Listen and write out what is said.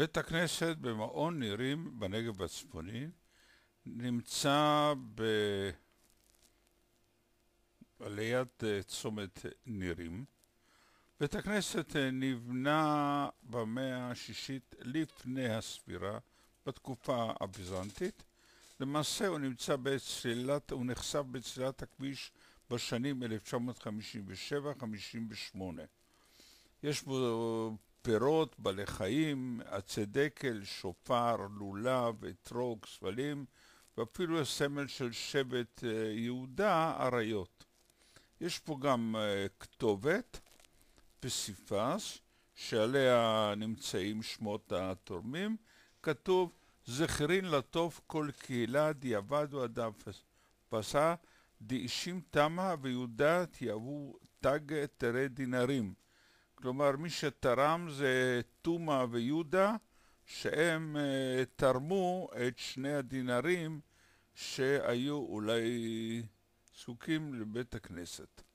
בית הכנסת במעון נירים בנגב הצפוני נמצא ב... ליד אה, צומת אה, נירים. בית הכנסת אה, נבנה במאה השישית לפני הספירה, בתקופה הביזנטית. למעשה הוא נמצא בצלילת, הוא נחשף בצלילת הכביש בשנים 1957-58. יש בו פירות, בעלי חיים, עצי דקל, שופר, לולב, אתרוג, סבלים, ואפילו הסמל של שבט אה, יהודה, אריות. יש פה גם אה, כתובת, פסיפס, שעליה נמצאים שמות התורמים, כתוב זכרין לטוב כל קהילה דיעבד הדפס פסה דאישים תמה ויהודה תיאבו תג תרי דינרים כלומר מי שתרם זה תומא ויהודה שהם אה, תרמו את שני הדינרים שהיו אולי זקוקים לבית הכנסת.